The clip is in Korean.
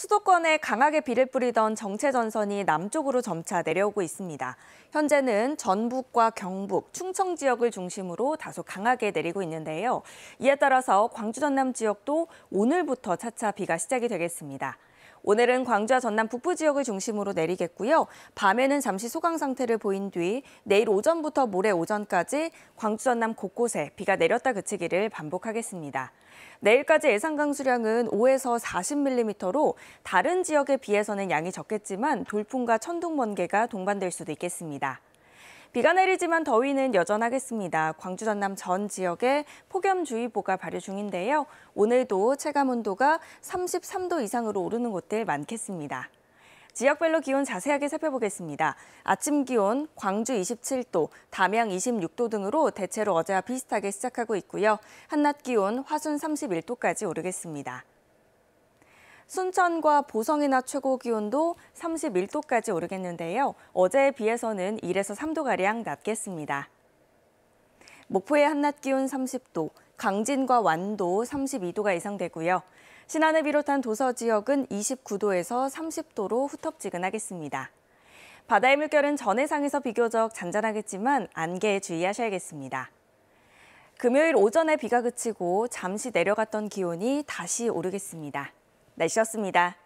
수도권에 강하게 비를 뿌리던 정체 전선이 남쪽으로 점차 내려오고 있습니다. 현재는 전북과 경북, 충청 지역을 중심으로 다소 강하게 내리고 있는데요. 이에 따라서 광주 전남 지역도 오늘부터 차차 비가 시작이 되겠습니다. 오늘은 광주와 전남 북부 지역을 중심으로 내리겠고요. 밤에는 잠시 소강 상태를 보인 뒤 내일 오전부터 모레 오전까지 광주 전남 곳곳에 비가 내렸다 그치기를 반복하겠습니다. 내일까지 예상 강수량은 5에서 40mm로 다른 지역에 비해서는 양이 적겠지만 돌풍과 천둥 번개가 동반될 수도 있겠습니다. 비가 내리지만 더위는 여전하겠습니다. 광주 전남 전 지역에 폭염주의보가 발효 중인데요. 오늘도 체감 온도가 33도 이상으로 오르는 곳들 많겠습니다. 지역별로 기온 자세하게 살펴보겠습니다. 아침 기온 광주 27도, 담양 26도 등으로 대체로 어제와 비슷하게 시작하고 있고요. 한낮 기온 화순 31도까지 오르겠습니다. 순천과 보성이나 최고 기온도 31도까지 오르겠는데요. 어제에 비해서는 1에서 3도가량 낮겠습니다. 목포의 한낮 기온 30도, 강진과 완도 32도가 예상되고요. 신안을 비롯한 도서 지역은 29도에서 30도로 후텁지근하겠습니다. 바다의 물결은 전해상에서 비교적 잔잔하겠지만 안개에 주의하셔야겠습니다. 금요일 오전에 비가 그치고 잠시 내려갔던 기온이 다시 오르겠습니다. 날씨였습니다.